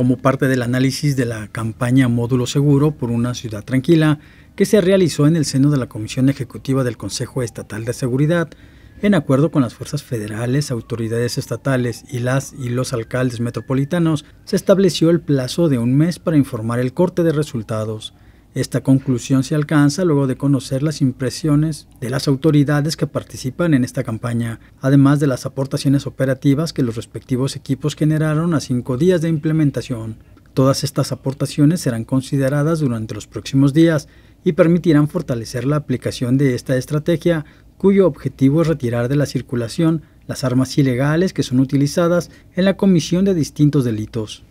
como parte del análisis de la campaña Módulo Seguro por una ciudad tranquila que se realizó en el seno de la Comisión Ejecutiva del Consejo Estatal de Seguridad, en acuerdo con las fuerzas federales, autoridades estatales y las y los alcaldes metropolitanos, se estableció el plazo de un mes para informar el corte de resultados. Esta conclusión se alcanza luego de conocer las impresiones de las autoridades que participan en esta campaña, además de las aportaciones operativas que los respectivos equipos generaron a cinco días de implementación. Todas estas aportaciones serán consideradas durante los próximos días y permitirán fortalecer la aplicación de esta estrategia, cuyo objetivo es retirar de la circulación las armas ilegales que son utilizadas en la comisión de distintos delitos.